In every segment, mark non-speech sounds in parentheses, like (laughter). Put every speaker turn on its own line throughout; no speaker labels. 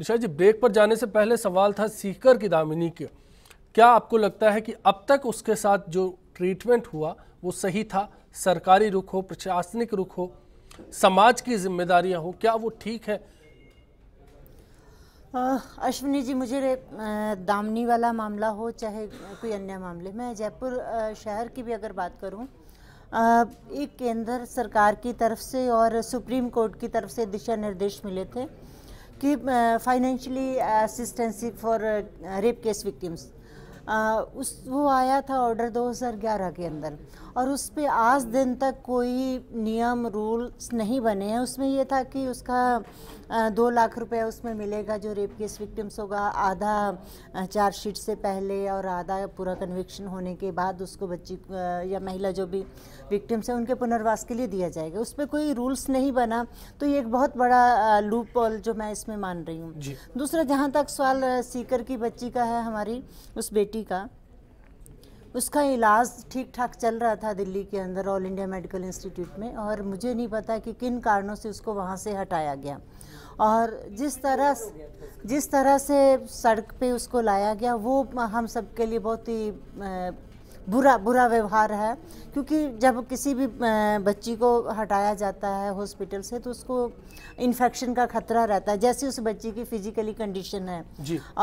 निशा जी break पर जाने से पहले सवाल था सीकर की दामिनी के क्या आपको लगता है कि अब तक उसके साथ जो ट्रीटमेंट हुआ वो सही था सरकारी रुख हो प्रशासनिक रुख हो समाज की जिम्मेदारियां हो क्या वो ठीक है
अश्विनी जी मुझे दामनी वाला मामला हो चाहे कोई अन्य मामले मैं जयपुर शहर की भी अगर बात करूं एक केंद्र सरकार की तरफ से और सुप्रीम कोर्ट की तरफ से दिशा निर्देश मिले थे Keep uh, financially uh, assistance for uh, rape case victims. आ, उस वो आया था ऑर्डर 2011 के अंदर और उस पर आज दिन तक कोई नियम रूल्स नहीं बने हैं उसमें यह था कि उसका आ, दो लाख रुपया उसमें मिलेगा जो रेप केस विक्टिम्स होगा आधा चार्जशीट से पहले और आधा पूरा कन्विक्शन होने के बाद उसको बच्ची या महिला जो भी विक्टिम्स हैं उनके पुनर्वास के लिए दिया जाएगा उस पर कोई रूल्स नहीं बना तो ये एक बहुत बड़ा लूप ऑल जो मैं इसमें मान रही हूँ दूसरा जहाँ तक सवाल सीकर की बच्ची का है हमारी उस बेटी बेटी का उसका इलाज ठीक ठाक चल रहा था दिल्ली के अंदर ऑल इंडिया मेडिकल इंस्टीट्यूट में और मुझे नहीं पता कि किन कारणों से उसको वहाँ से हटाया गया और जिस तरह जिस तरह से सड़क पे उसको लाया गया वो हम सब के लिए बहुत ही बुरा बुरा व्यवहार है क्योंकि जब किसी भी बच्ची को हटाया जाता है हॉस्पिटल से तो उसको इन्फेक्शन का खतरा रहता है जैसे उस बच्ची की फिजिकली कंडीशन है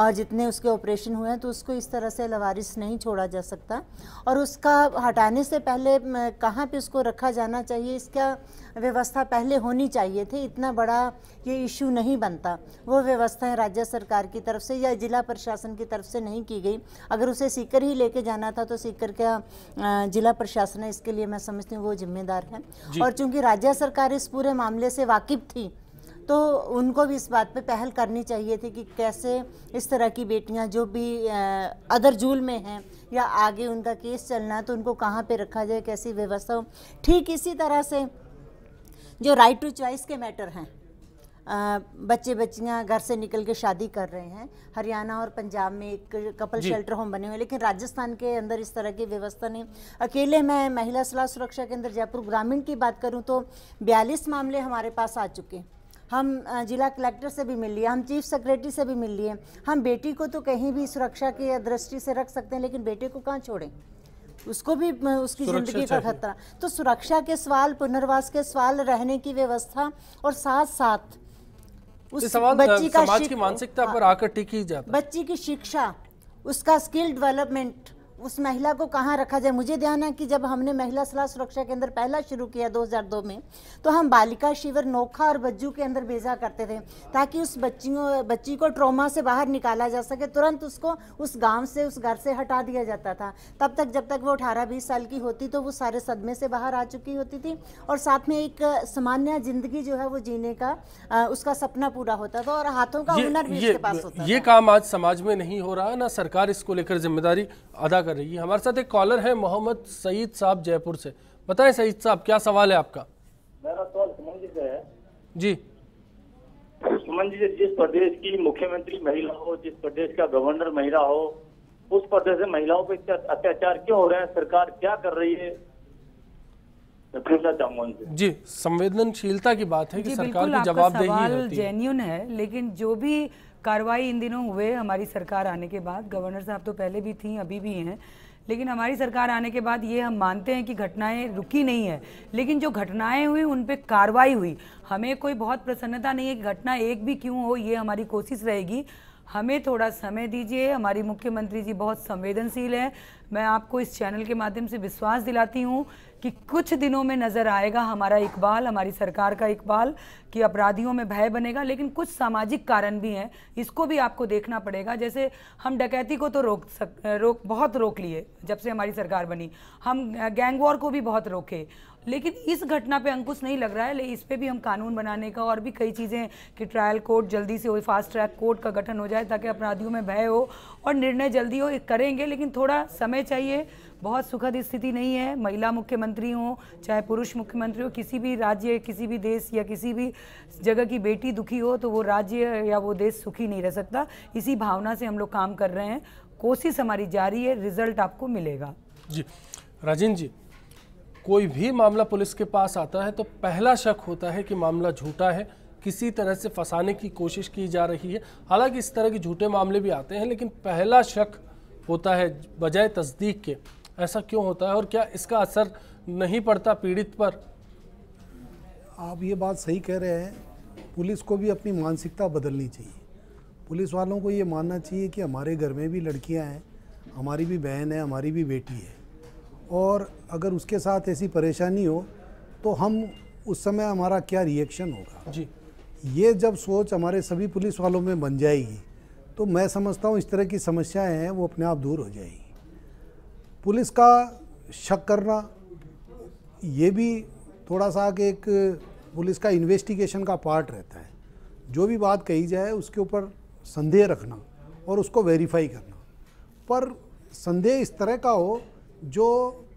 और जितने उसके ऑपरेशन हुए हैं तो उसको इस तरह से लवारिस नहीं छोड़ा जा सकता और उसका हटाने से पहले कहाँ पे उसको रखा जाना चाहिए इसका व्यवस्था पहले होनी चाहिए थी इतना बड़ा ये इशू नहीं बनता वो व्यवस्थाएं राज्य सरकार की तरफ से या जिला प्रशासन की तरफ से नहीं की गई अगर उसे सीकर ही लेके जाना था तो सीकर का जिला प्रशासन है इसके लिए मैं समझती हूँ वो जिम्मेदार है और चूँकि राज्य सरकार इस पूरे मामले से वाकिफ थी तो उनको भी इस बात पे पहल करनी चाहिए थी कि कैसे इस तरह की बेटियां जो भी अदर जूल में हैं या आगे उनका केस चलना है तो उनको कहाँ पे रखा जाए कैसी व्यवस्था हो ठीक इसी तरह से जो राइट टू चॉइस के मैटर हैं बच्चे बच्चियां घर से निकल के शादी कर रहे हैं हरियाणा और पंजाब में एक कपल शेल्टर होम बने हुए लेकिन राजस्थान के अंदर इस तरह की व्यवस्था नहीं अकेले मैं महिला सलाह सुरक्षा के अंदर जयपुर ग्रामीण की बात करूं तो 42 मामले हमारे पास आ चुके हैं हम जिला कलेक्टर से भी मिल लिए हम चीफ सेक्रेटरी से भी मिल लिए हम बेटी को तो कहीं भी सुरक्षा की दृष्टि से रख सकते हैं लेकिन बेटे को कहाँ छोड़ें उसको भी उसकी ज़िंदगी का खतरा तो सुरक्षा के सवाल पुनर्वास के सवाल रहने की व्यवस्था और साथ साथ उस बच्ची का मानसिकता हाँ। पर
आकर टिकी जाए जाता
बच्ची की शिक्षा उसका स्किल डेवलपमेंट उस महिला को कहाँ रखा जाए मुझे ध्यान है कि जब हमने महिला सलाह सुरक्षा केंद्र पहला शुरू किया 2002 में तो हम बालिका शिविर नोखा और बज्जू के अंदर भेजा करते थे ताकि उस बच्चियों बच्ची को ट्रॉमा से बाहर निकाला जा सके तुरंत उसको उस गांव से उस घर से हटा दिया जाता था तब तक जब तक वो अठारह बीस साल की होती तो वो सारे सदमे से बाहर आ चुकी होती थी और साथ में एक सामान्य जिंदगी जो है वो जीने का उसका सपना पूरा होता था और हाथों का हुनर भी उसके पास होता
ये काम आज समाज में नहीं हो रहा ना सरकार इसको लेकर जिम्मेदारी अदा कर रही है हमारे साथ एक कॉलर है मोहम्मद सईद साहब जयपुर से बताएं सईद साहब क्या सवाल है आपका मेरा सवाल सुमन जी से है जी सुमन जी जिस प्रदेश की मुख्यमंत्री महिला हो जिस प्रदेश का गवर्नर महिला हो उस प्रदेश में महिलाओं पे अत्याचार क्यों हो रहे हैं सरकार क्या कर रही है जी संवेदनशीलता की बात है कि सरकार की जवाबदेही
है लेकिन जो भी कार्रवाई इन दिनों हुए हमारी सरकार आने के बाद गवर्नर साहब तो पहले भी थी अभी भी हैं लेकिन हमारी सरकार आने के बाद ये हम मानते हैं कि घटनाएं रुकी नहीं है लेकिन जो घटनाएं हुई उन पर कार्रवाई हुई हमें कोई बहुत प्रसन्नता नहीं है कि घटना एक भी क्यों हो ये हमारी कोशिश रहेगी हमें थोड़ा समय दीजिए हमारी मुख्यमंत्री जी बहुत संवेदनशील हैं मैं आपको इस चैनल के माध्यम से विश्वास दिलाती हूँ कि कुछ दिनों में नज़र आएगा हमारा इकबाल हमारी सरकार का इकबाल कि अपराधियों में भय बनेगा लेकिन कुछ सामाजिक कारण भी हैं इसको भी आपको देखना पड़ेगा जैसे हम डकैती को तो रोक सक रोक बहुत रोक लिए जब से हमारी सरकार बनी हम गैंग वॉर को भी बहुत रोके लेकिन इस घटना पे अंकुश नहीं लग रहा है इस पर भी हम कानून बनाने का और भी कई चीज़ें कि ट्रायल कोर्ट जल्दी से हो फास्ट ट्रैक कोर्ट का गठन हो जाए ताकि अपराधियों में भय हो और निर्णय जल्दी हो करेंगे लेकिन थोड़ा समय चाहिए बहुत सुखद स्थिति नहीं है महिला मुख्यमंत्री हो चाहे पुरुष मुख्यमंत्री हो किसी भी राज्य किसी भी देश या किसी भी जगह की बेटी दुखी हो तो वो राज्य या वो देश सुखी नहीं रह सकता इसी भावना से हम लोग काम कर रहे हैं कोशिश हमारी जारी है रिजल्ट आपको मिलेगा
जी राजेंद्र जी कोई भी मामला पुलिस के पास आता है तो पहला शक होता है कि मामला झूठा है किसी तरह से फंसाने की कोशिश की जा रही है हालांकि इस तरह के झूठे मामले भी आते हैं लेकिन पहला शक होता है बजाय तस्दीक के ऐसा क्यों होता है और क्या इसका असर नहीं पड़ता पीड़ित पर
आप ये बात सही कह रहे हैं पुलिस को भी अपनी मानसिकता बदलनी चाहिए पुलिस वालों को ये मानना चाहिए कि हमारे घर में भी लड़कियां हैं हमारी भी बहन है हमारी भी बेटी है और अगर उसके साथ ऐसी परेशानी हो तो हम उस समय हमारा क्या रिएक्शन होगा जी ये जब सोच हमारे सभी पुलिस वालों में बन जाएगी तो मैं समझता हूँ इस तरह की समस्याएं हैं वो अपने आप दूर हो जाएगी पुलिस का शक करना ये भी थोड़ा सा कि एक पुलिस का इन्वेस्टिगेशन का पार्ट रहता है जो भी बात कही जाए उसके ऊपर संदेह रखना और उसको वेरीफाई करना पर संदेह इस तरह का हो जो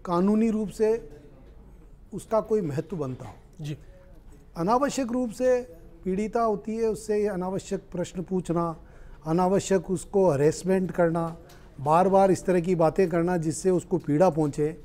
कानूनी रूप से उसका कोई महत्व बनता हो जी अनावश्यक रूप से पीड़िता होती है उससे अनावश्यक प्रश्न पूछना अनावश्यक उसको हरेसमेंट करना बार बार इस तरह की बातें करना जिससे उसको पीड़ा पहुंचे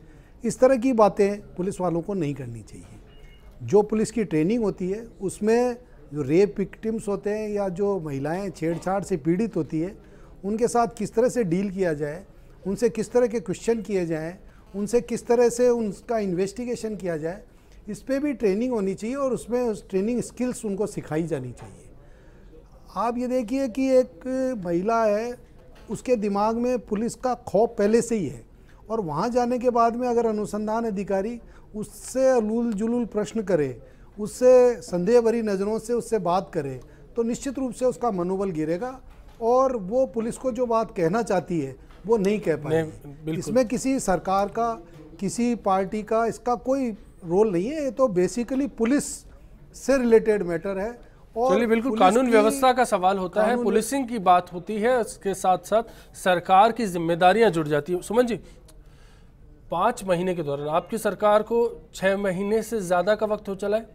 इस तरह की बातें पुलिस वालों को नहीं करनी चाहिए जो पुलिस की ट्रेनिंग होती है उसमें जो रेप विक्टिम्स होते हैं या जो महिलाएं छेड़छाड़ से पीड़ित होती है उनके साथ किस तरह से डील किया जाए उनसे किस तरह के क्वेश्चन किए जाएँ उनसे किस तरह से उनका इन्वेस्टिगेशन किया जाए इस पर भी ट्रेनिंग होनी चाहिए और उसमें उस ट्रेनिंग स्किल्स उनको सिखाई जानी चाहिए आप ये देखिए कि एक महिला है उसके दिमाग में पुलिस का खौफ पहले से ही है और वहाँ जाने के बाद में अगर अनुसंधान अधिकारी उससे अलूल जुलूल प्रश्न करे उससे संदेह भरी नज़रों से उससे बात करे तो निश्चित रूप से उसका मनोबल गिरेगा और वो पुलिस को जो बात कहना चाहती है वो नहीं कह पाए इसमें किसी सरकार का किसी पार्टी का इसका कोई रोल नहीं है ये तो बेसिकली पुलिस से रिलेटेड मैटर है चलिए बिल्कुल कानून व्यवस्था
का सवाल होता है पुलिसिंग की बात होती है उसके साथ साथ सरकार की जिम्मेदारियां जुड़ जाती है सुमन जी पाँच महीने के दौरान आपकी सरकार को छः महीने से ज़्यादा का वक्त हो चला है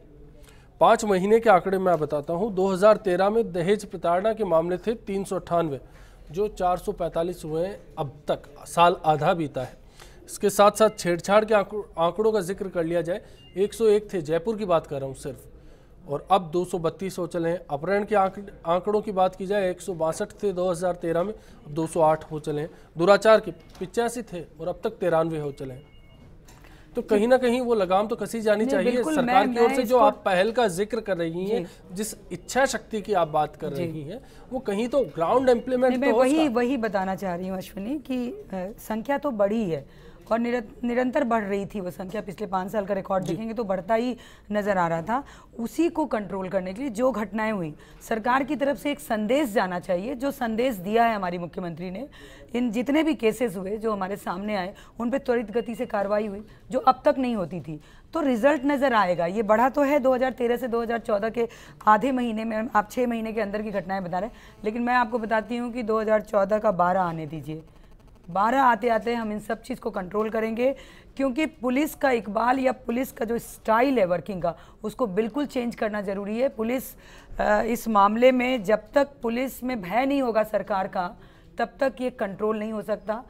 पाँच महीने के आंकड़े मैं बताता हूँ 2013 में दहेज प्रताड़ना के मामले थे तीन सौ जो 445 हुए अब तक साल आधा बीता है इसके साथ साथ छेड़छाड़ के आंकड़ों का जिक्र कर लिया जाए 101 थे जयपुर की बात कर रहा हूँ सिर्फ और अब दो सौ बत्तीस हो चले हैं अपहरण के आंकड़ों की बात की जाए एक थे 2013 में अब 208 हो चले हैं दुराचार के पिचासी थे और अब तक तिरानवे हो चले हैं तो कहीं ना कहीं वो लगाम तो कसी जानी चाहिए सरकार की ओर से जो आप पहल का जिक्र कर रही हैं जिस इच्छा शक्ति की आप बात कर रही हैं वो कहीं तो ग्राउंड इम्प्लीमेंट तो वही
वही बताना चाह रही हूँ अश्विनी की संख्या तो बड़ी है और निरंतर बढ़ रही थी वो संख्या पिछले पाँच साल का रिकॉर्ड देखेंगे तो बढ़ता ही नज़र आ रहा था उसी को कंट्रोल करने के लिए जो घटनाएं हुई सरकार की तरफ से एक संदेश जाना चाहिए जो संदेश दिया है हमारी मुख्यमंत्री ने इन जितने भी केसेस हुए जो हमारे सामने आए उन पर त्वरित गति से कार्रवाई हुई जो अब तक नहीं होती थी तो रिजल्ट नज़र आएगा ये बढ़ा तो है 2013 से 2014 के आधे महीने में आप छः महीने के अंदर की घटनाएं बता रहे हैं लेकिन मैं आपको बताती हूँ कि 2014 का 12 आने दीजिए बारह आते आते हम इन सब चीज़ को कंट्रोल करेंगे क्योंकि पुलिस का इकबाल या पुलिस का जो स्टाइल है वर्किंग का उसको बिल्कुल चेंज करना ज़रूरी है पुलिस इस मामले में जब तक पुलिस में भय नहीं होगा सरकार का तब तक ये कंट्रोल नहीं हो सकता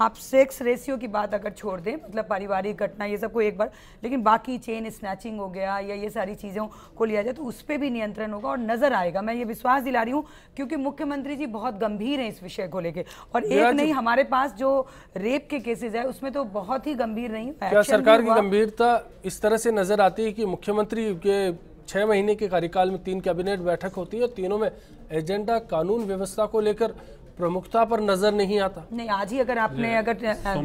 आप सेक्स रेशियो की बात अगर छोड़ दें मतलब पारिवारिक घटना ये सब को एक बार लेकिन बाकी चेन स्नैचिंग हो गया या ये सारी चीज़ों को लिया जाए तो उस पर भी नियंत्रण होगा और नजर आएगा मैं ये विश्वास दिला रही हूँ क्योंकि मुख्यमंत्री जी बहुत गंभीर हैं इस विषय को लेकर और एक नहीं हमारे पास जो रेप के केसेज है उसमें तो बहुत ही गंभीर नहीं क्या सरकार की
गंभीरता इस तरह से नजर आती है कि मुख्यमंत्री के छः महीने के कार्यकाल में तीन कैबिनेट बैठक होती है तीनों में एजेंडा कानून
व्यवस्था को लेकर प्रमुखता पर नजर नहीं आता नहीं आज ही अगर आपने अगर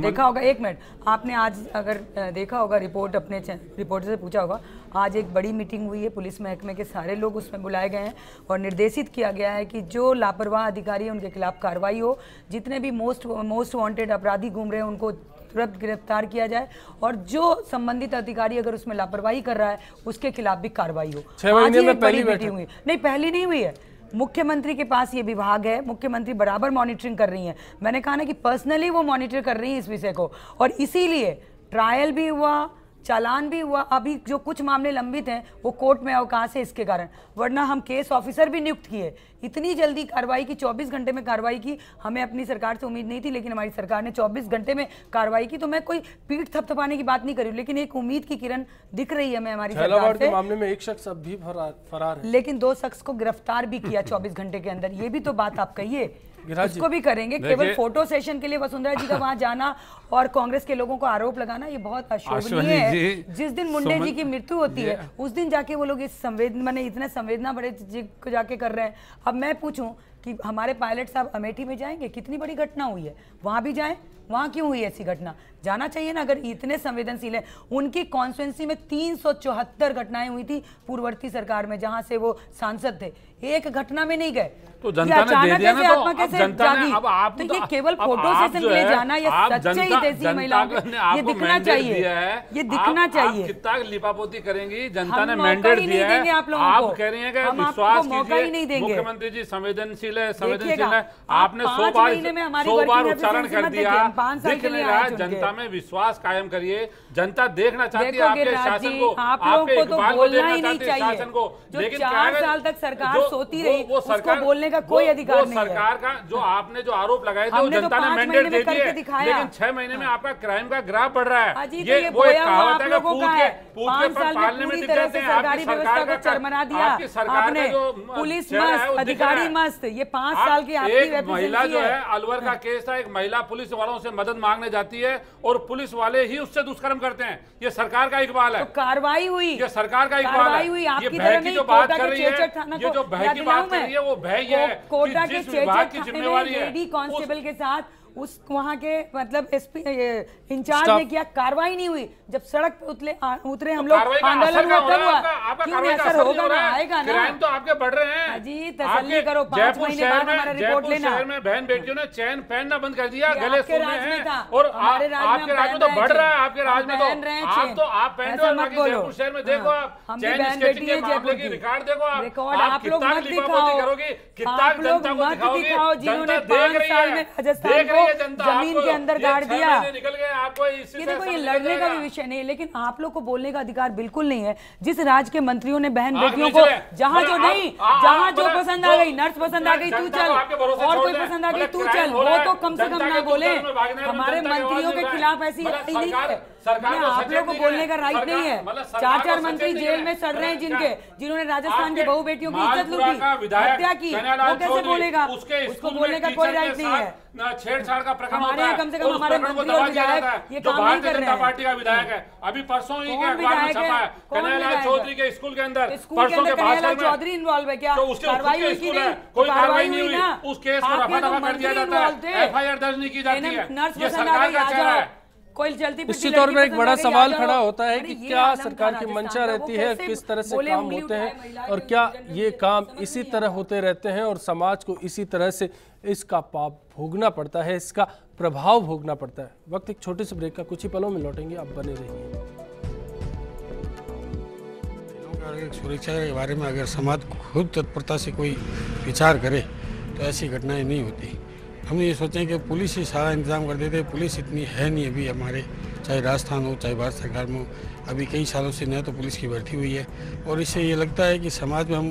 देखा होगा एक मिनट आपने आज अगर देखा होगा रिपोर्ट अपने रिपोर्टर से पूछा होगा आज एक बड़ी मीटिंग हुई है पुलिस महकमे के सारे लोग उसमें बुलाए गए हैं और निर्देशित किया गया है कि जो लापरवाह अधिकारी है उनके खिलाफ कार्रवाई हो जितने भी मोस्ट मोस्ट वांटेड अपराधी घूम रहे हैं उनको तुरंत गिरफ्तार किया जाए और जो संबंधित अधिकारी अगर उसमें लापरवाही कर रहा है उसके खिलाफ भी कार्रवाई हो
छह महीने में पहली मीटिंग हुई
नहीं पहली नहीं हुई है मुख्यमंत्री के पास ये विभाग है मुख्यमंत्री बराबर मॉनिटरिंग कर रही हैं मैंने कहा ना कि पर्सनली वो मॉनिटर कर रही हैं इस विषय को और इसीलिए ट्रायल भी हुआ चालान भी हुआ अभी जो कुछ मामले लंबित हैं वो कोर्ट में कहाँ से इसके कारण वरना हम केस ऑफिसर भी नियुक्त किए इतनी जल्दी कार्रवाई की 24 घंटे में कार्रवाई की हमें अपनी सरकार से उम्मीद नहीं थी लेकिन हमारी सरकार ने 24 घंटे में कार्रवाई की तो मैं कोई पीठ थपथपाने की बात नहीं करी लेकिन एक उम्मीद की किरण दिख रही है मैं हमारी सरकार से मामले में एक शख्स अब भी फरार है लेकिन दो शख्स को गिरफ्तार भी किया चौबीस घंटे के अंदर ये भी तो बात आप कहिए उसको भी करेंगे केवल फोटो सेशन के लिए वसुंधरा जी का वहां जाना (laughs) और कांग्रेस के लोगों को आरोप लगाना ये बहुत अशोभनीय है जिस दिन मुंडे जी की मृत्यु होती है उस दिन जाके वो लोग इस संवेदना मैंने इतना संवेदना बड़े जी को जाके कर रहे हैं अब मैं पूछूं कि हमारे पायलट साहब अमेठी में जाएंगे कितनी बड़ी घटना हुई है वहां भी जाएं वहाँ क्यों हुई ऐसी घटना जाना चाहिए ना अगर इतने संवेदनशील है उनकी कॉन्स्टिटेंसी में तीन घटनाएं हुई थी पूर्ववर्ती सरकार में जहाँ से वो सांसद थे एक घटना में नहीं गए तो जनता ने दे दिया ना तो कैसे जनता ने अब आप तो, तो ये केवल फोटो सेशन
के लिए जाना ये सच्चे ही देसी महिलाओं ये दिखना चाहिए ये दिखना चाहिए कितना
लिपापोती करेंगी जनता ने मैंडेट दिया है आप लोगों आप कह रही हैं कि विश्वास मुख्यमंत्री जी संवेदनशील है संवेदनशील है आपने सौ बार सौ बार उच्चारण कर दिया आप साल के लिए आए जनता में विश्वास कायम करिए जनता देखना चाहती है आपके शासन को आप लोगों को तो बोलना ही नहीं चाहिए शासन को जो चार साल तक सरकार सोती रही वो सरकार बोलने का कोई अधिकार नहीं सरकार का जो आपने जो आरोप लगाए थे तो जनता ने मैंडेट दे दिए लेकिन छह महीने में हाँ। आपका क्राइम का ग्राफ बढ़ रहा है हाँ तो ये वो एक कहावत है पाँच साल में पूरी तरह से सरकारी व्यवस्था को चरमरा दिया आपने पुलिस मस्त अधिकारी
मस्त ये पांच साल की आपकी महिला जो है
अलवर का केस था एक महिला पुलिस वालों से मदद मांगने जाती है और पुलिस वाले ही उससे दुष्कर्म करते हैं ये सरकार का इकबाल है तो कार्रवाई हुई ये सरकार का
इकबाल है हुई, ये भय की जो बात कर रही है ये जो भय की बात कर रही है वो भय है कोटा के जिम्मेवारी है कांस्टेबल
के साथ उस वहाँ के मतलब एसपी इंचार्ज ने किया कार्रवाई नहीं हुई जब सड़क पे उतले उतरे तो हम लोग आंदोलन क्यों असर होगा ना आएगा ना तो
आपके बढ़ रहे हैं
जी तसल्ली करो पांच महीने बाद
हमारा रिपोर्ट लेना में बहन बेटियों ने चैन पहनना बंद कर दिया गले और आपके राज में तो बढ़ रहा है आपके राज में तो।, तो आप पहन रहे जयपुर शहर में देखो हाँ। आप चैन बेटी के जयपुर की रिकॉर्ड
देखो आप रिकॉर्ड आप लोग मत दिखाओ आप लोग मत दिखाओ जिन्होंने पांच साल में राजस्थान को जमीन के अंदर गाड़ दिया
ये देखो ये लड़ने का भी विषय नहीं लेकिन आप लोग को बोलने का अधिकार बिल्कुल नहीं है जिस राज्य के मंत्रियों ने बहन बेटियों को जहाँ जो नहीं जहाँ जो पसंद आ गई नर्स पसंद आ गई तू चल और कोई पसंद आ गई तू चल वो तो कम से कम ना बोले हमारे मंत्रियों के खिलाफ
ऐसी नहीं है सरकार को आप लोगों को बोलने का राइट नहीं है चार मतलब चार मंत्री जेल में सड़ रहे हैं अच्छा, जिनके जिन्होंने राजस्थान के बहु बेटियों की इज्जत लूटी हत्या की वो कैसे बोलेगा उसको बोलने का कोई राइट नहीं है छेड़छाड़ का प्रकरण हमारे यहाँ कम से कम हमारे मंत्री और विधायक
ये काम नहीं कर रहे हैं पार्टी का विधायक है अभी परसों ही के अखबार है कन्हैयालाल चौधरी के स्कूल के अंदर
स्कूल के अंदर कन्हैयालाल चौधरी
इन्वॉल्व है क्या तो कार्रवाई हुई कि नहीं कोई तो कार्रवाई नहीं हुई उस केस को रफा दफा तो कर दिया जाता है एफ दर्ज नहीं की जाती है ये सरकार का चेहरा है कोई जल्दी इसी तौर पर एक बड़ा सवाल खड़ा होता है कि क्या सरकार की मंशा रहती है किस तरह से काम होते
हैं और क्या ये काम इसी तरह होते रहते हैं और समाज को इसी तरह से इसका पाप भोगना पड़ता है इसका प्रभाव भोगना पड़ता है वक्त एक छोटे से ब्रेक का कुछ ही पलों में लौटेंगे आप बने रहिए सुरक्षा के बारे में अगर समाज खुद तत्परता से कोई विचार करे तो ऐसी घटनाएं नहीं होती हमने ये सोचें कि पुलिस ही सारा इंतजाम कर देते पुलिस इतनी है नहीं अभी हमारे चाहे राजस्थान हो चाहे भारत सरकार में हो अभी कई सालों से न तो पुलिस की भर्ती हुई है और इससे ये लगता है कि समाज में हम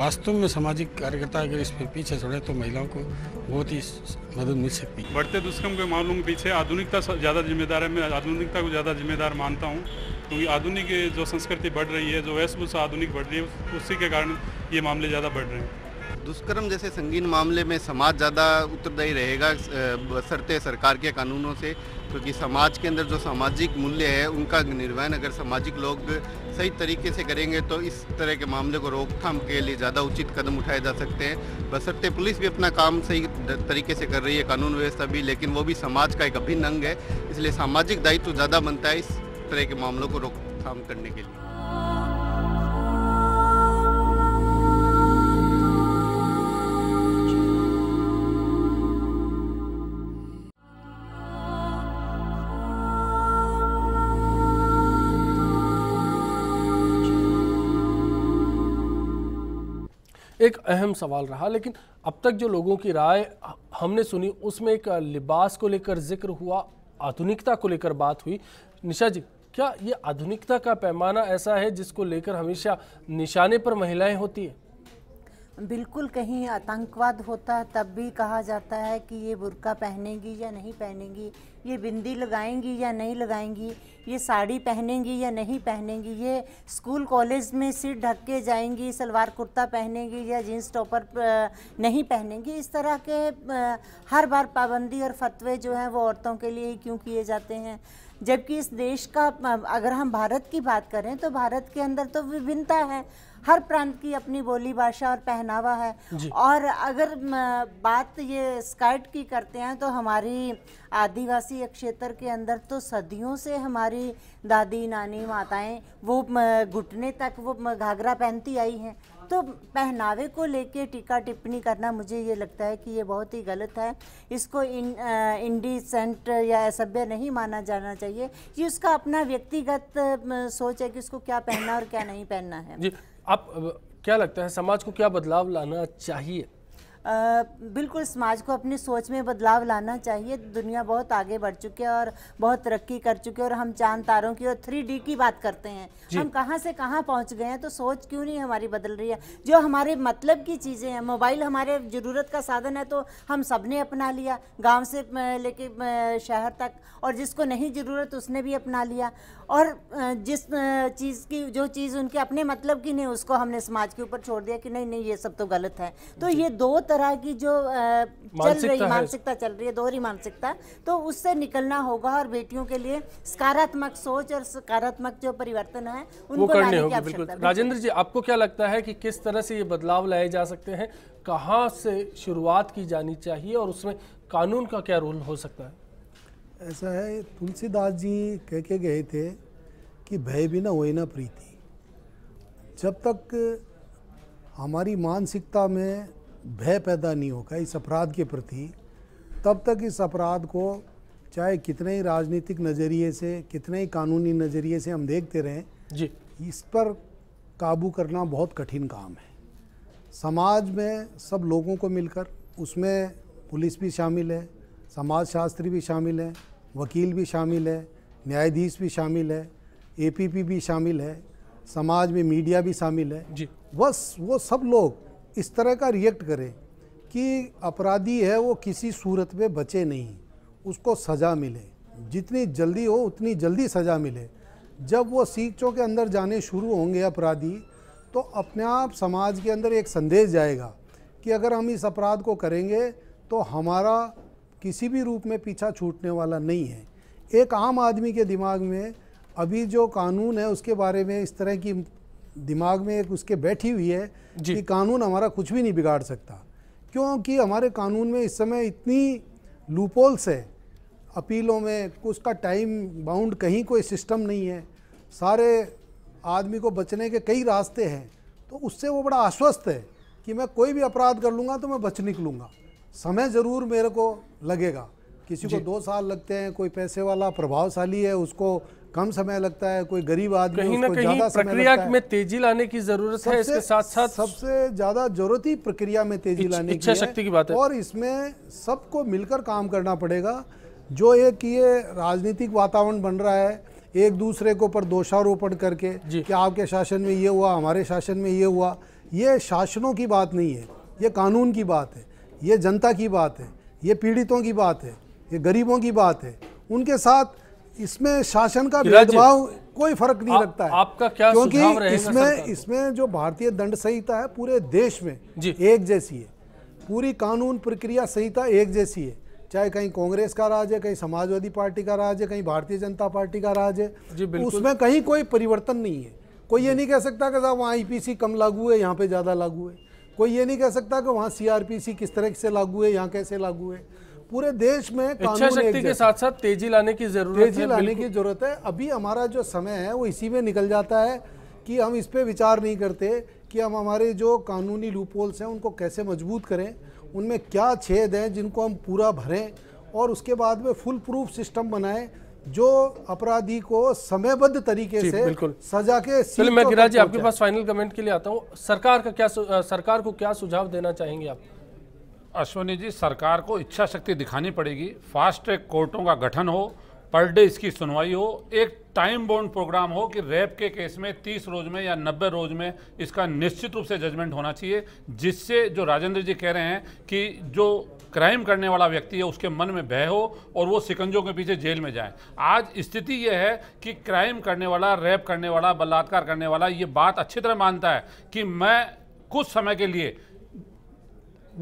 वास्तव में सामाजिक कार्यकर्ता अगर इस पर पीछे छोड़े तो महिलाओं को बहुत ही मदद मिल सकती है
बढ़ते दुष्कर्म के मामलों के पीछे आधुनिकता ज़्यादा जिम्मेदार है मैं आधुनिकता को ज़्यादा जिम्मेदार मानता हूँ क्योंकि आधुनिक जो संस्कृति बढ़ रही है जो वेशभूषा आधुनिक बढ़ रही है उसी के कारण ये मामले ज़्यादा बढ़ रहे
हैं दुष्कर्म जैसे संगीन मामले में समाज ज़्यादा उत्तरदायी रहेगा बसरते सरकार के कानूनों से क्योंकि तो समाज के अंदर जो सामाजिक मूल्य है उनका निर्वहन अगर सामाजिक लोग सही तरीके से करेंगे तो इस तरह के मामले को रोकथाम के लिए ज़्यादा उचित कदम उठाए जा सकते हैं बसरते पुलिस भी अपना काम सही तरीके से कर रही है कानून व्यवस्था भी लेकिन वो भी समाज का एक अभिन्न अंग है इसलिए सामाजिक दायित्व तो ज़्यादा बनता है इस तरह के मामलों को रोकथाम करने के लिए
एक अहम सवाल रहा लेकिन अब तक जो लोगों की राय हमने सुनी उसमें एक लिबास को लेकर जिक्र हुआ आधुनिकता को लेकर बात हुई निशा जी क्या ये आधुनिकता का पैमाना ऐसा है जिसको लेकर हमेशा निशाने पर महिलाएं होती हैं
बिल्कुल कहीं आतंकवाद होता है तब भी कहा जाता है कि ये बुरका पहनेंगी या नहीं पहनेंगी ये बिंदी लगाएंगी या नहीं लगाएंगी ये साड़ी पहनेंगी या नहीं पहनेंगी ये स्कूल कॉलेज में सिर ढक के जाएंगी सलवार कुर्ता पहनेंगी या जीन्स टॉपर नहीं पहनेंगी इस तरह के हर बार पाबंदी और फतवे जो हैं वो औरतों के लिए ही क्यों किए जाते हैं जबकि इस देश का अगर हम भारत की बात करें तो भारत के अंदर तो विभिन्नता है हर प्रांत की अपनी बोली भाषा और पहनावा है और अगर बात ये स्कर्ट की करते हैं तो हमारी आदिवासी क्षेत्र के अंदर तो सदियों से हमारी दादी नानी माताएं वो घुटने तक वो घाघरा पहनती आई हैं तो पहनावे को लेके टीका टिप्पणी करना मुझे ये लगता है कि ये बहुत ही गलत है इसको इन इंडिसेंट या असभ्य नहीं माना जाना चाहिए ये उसका अपना व्यक्तिगत सोच है कि उसको क्या पहनना और क्या नहीं पहनना
है आप क्या लगता है समाज को क्या बदलाव लाना चाहिए
बिल्कुल समाज को अपनी सोच में बदलाव लाना चाहिए दुनिया बहुत आगे बढ़ चुकी है और बहुत तरक्की कर चुकी है और हम चांद तारों की और थ्री की बात करते हैं हम कहाँ से कहाँ पहुँच गए हैं तो सोच क्यों नहीं हमारी बदल रही है जो हमारे मतलब की चीज़ें हैं मोबाइल हमारे ज़रूरत का साधन है तो हम सब ने अपना लिया गाँव से लेके शहर तक और जिसको नहीं ज़रूरत उसने भी अपना लिया और जिस चीज़ की जो चीज़ उनके अपने मतलब की नहीं उसको हमने समाज के ऊपर छोड़ दिया कि नहीं नहीं ये सब तो गलत है तो ये दो तरह की जो चल रही मानसिकता चल रही है दोहरी मानसिकता तो उससे निकलना होगा और बेटियों के लिए सकारात्मक सोच और सकारात्मक जो परिवर्तन है उनको करने होगा बिल्कुल राजेंद्र
जी आपको क्या लगता है कि किस तरह से ये बदलाव लाए जा सकते हैं कहाँ से शुरुआत की जानी चाहिए और उसमें कानून का क्या रोल हो सकता
है ऐसा है तुलसीदास जी कह के गए थे कि भय बिना हो ना प्रीति जब तक हमारी मानसिकता में भय पैदा नहीं होगा इस अपराध के प्रति तब तक इस अपराध को चाहे कितने ही राजनीतिक नज़रिए से कितने ही कानूनी नज़रिए से हम देखते रहें जी इस पर काबू करना बहुत कठिन काम है समाज में सब लोगों को मिलकर उसमें पुलिस भी शामिल है समाज शास्त्री भी शामिल है वकील भी शामिल है न्यायाधीश भी शामिल है एपीपी भी शामिल है समाज में मीडिया भी शामिल है जी बस वो सब लोग इस तरह का रिएक्ट करे कि अपराधी है वो किसी सूरत में बचे नहीं उसको सज़ा मिले जितनी जल्दी हो उतनी जल्दी सज़ा मिले जब वो सीखचों के अंदर जाने शुरू होंगे अपराधी तो अपने आप समाज के अंदर एक संदेश जाएगा कि अगर हम इस अपराध को करेंगे तो हमारा किसी भी रूप में पीछा छूटने वाला नहीं है एक आम आदमी के दिमाग में अभी जो कानून है उसके बारे में इस तरह की दिमाग में एक उसके बैठी हुई है कि कानून हमारा कुछ भी नहीं बिगाड़ सकता क्योंकि हमारे कानून में इस समय इतनी लूपोल्स है अपीलों में उसका टाइम बाउंड कहीं कोई सिस्टम नहीं है सारे आदमी को बचने के कई रास्ते हैं तो उससे वो बड़ा आश्वस्त है कि मैं कोई भी अपराध कर लूँगा तो मैं बच निकलूँगा समय ज़रूर मेरे को लगेगा किसी को दो साल लगते हैं कोई पैसे वाला प्रभावशाली है उसको कम समय लगता है कोई गरीब आदमी कहीं ना कहीं प्रक्रिया
में तेजी लाने की जरूरत है इसके
साथ साथ सबसे ज्यादा जरूरत ही प्रक्रिया में तेजी लाने की इच्छा शक्ति की बात है और इसमें सबको मिलकर काम करना पड़ेगा जो एक ये राजनीतिक वातावरण बन रहा है एक दूसरे के ऊपर दोषारोपण करके कि आपके शासन में ये हुआ हमारे शासन में ये हुआ ये शासनों की बात नहीं है ये कानून की बात है ये जनता की बात है ये पीड़ितों की बात है ये गरीबों की बात है उनके साथ इसमें शासन का भेदभाव कोई फर्क नहीं आ,
लगता है आपका क्या क्योंकि इसमें
इसमें जो भारतीय दंड संहिता है पूरे देश में एक जैसी है पूरी कानून प्रक्रिया संहिता एक जैसी है चाहे कहीं कांग्रेस का राज है कहीं समाजवादी पार्टी का राज है कहीं भारतीय जनता पार्टी का राज है उसमें कहीं कोई परिवर्तन नहीं है कोई ये नहीं कह सकता कि साहब वहाँ आईपीसी e कम लागू है यहाँ पे ज़्यादा लागू है कोई ये नहीं कह सकता कि वहाँ सीआरपीसी किस तरह से लागू है यहाँ कैसे लागू है पूरे देश में इच्छा शक्ति के साथ
साथ तेजी लाने की जरूरत तेजी लाने की
जरूरत है अभी हमारा जो समय है वो इसी में निकल जाता है कि हम इस पर विचार नहीं करते कि हम हमारे जो कानूनी लूपोल्स हैं उनको कैसे मजबूत करें उनमें क्या छेद हैं जिनको हम पूरा भरें और उसके बाद में फुल प्रूफ सिस्टम बनाए जो अपराधी को समयबद्ध तरीके से बिल्कुल सजा के मैं गिराजी आपके
पास फाइनल कमेंट के लिए आता हूँ सरकार का क्या सरकार को क्या सुझाव देना चाहेंगे आप अश्वनी
जी सरकार को इच्छा शक्ति दिखानी पड़ेगी फास्ट ट्रैक कोर्टों का गठन हो पर डे इसकी सुनवाई हो एक टाइम बोन्ड प्रोग्राम हो कि रैप के केस में 30 रोज में या 90 रोज में इसका निश्चित रूप से जजमेंट होना चाहिए जिससे जो राजेंद्र जी कह रहे हैं कि जो क्राइम करने वाला व्यक्ति है उसके मन में भय हो और वो सिकंजों के पीछे जेल में जाए आज स्थिति यह है कि क्राइम करने वाला रैप करने वाला बलात्कार करने वाला ये बात अच्छी तरह मानता है कि मैं कुछ समय के लिए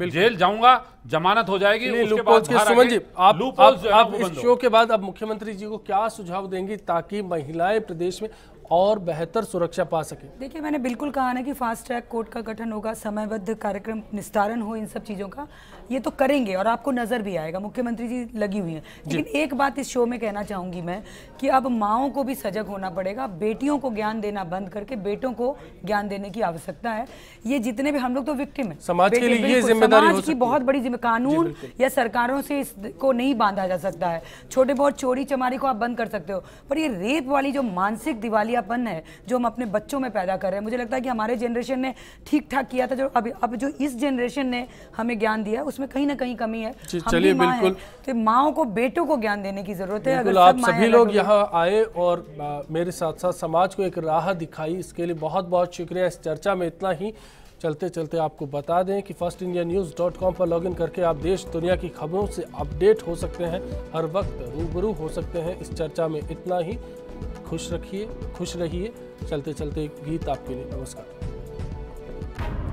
जेल जाऊंगा जमानत हो जाएगी उसके बाद जी आप, आप, आप इस शो
के बाद अब मुख्यमंत्री जी को क्या सुझाव देंगी ताकि महिलाएं प्रदेश में और बेहतर सुरक्षा पा सके
देखिए मैंने बिल्कुल कहा ना कि फास्ट ट्रैक कोर्ट का गठन होगा समयबद्ध कार्यक्रम निस्तारण हो इन सब चीज़ों का ये तो करेंगे और आपको नजर भी आएगा मुख्यमंत्री जी लगी हुई हैं लेकिन एक बात इस शो में कहना चाहूंगी मैं कि अब माओ को भी सजग होना पड़ेगा बेटियों को ज्ञान देना बंद करके बेटों को ज्ञान देने की आवश्यकता है ये जितने भी हम लोग तो विक्टिम है समाज के लिए जिम्मेदारी समाज की बहुत बड़ी कानून या सरकारों से इसको नहीं बांधा जा सकता है छोटे बहुत चोरी चमारी को आप बंद कर सकते हो पर ये रेप वाली जो मानसिक दिवालियापन है जो हम अपने बच्चों में पैदा कर रहे हैं मुझे लगता है कि हमारे जनरेशन ने ठीक ठाक किया था जो अभी अब जो इस जनरेशन ने हमें ज्ञान दिया उसमें कहीं ना कहीं कमी है चलिए बिल्कुल तो माओ को बेटों को ज्ञान देने की जरूरत है अगर आप सभी लोग यहाँ
आए और मेरे साथ साथ समाज को एक राह दिखाई इसके लिए बहुत बहुत शुक्रिया इस चर्चा में इतना ही चलते चलते आपको बता दें कि First India News dot com पर लॉग करके आप देश दुनिया की खबरों से अपडेट हो सकते हैं हर वक्त रूबरू हो सकते हैं इस चर्चा में इतना ही खुश रखिए खुश रहिए चलते चलते गीत आपके लिए नमस्कार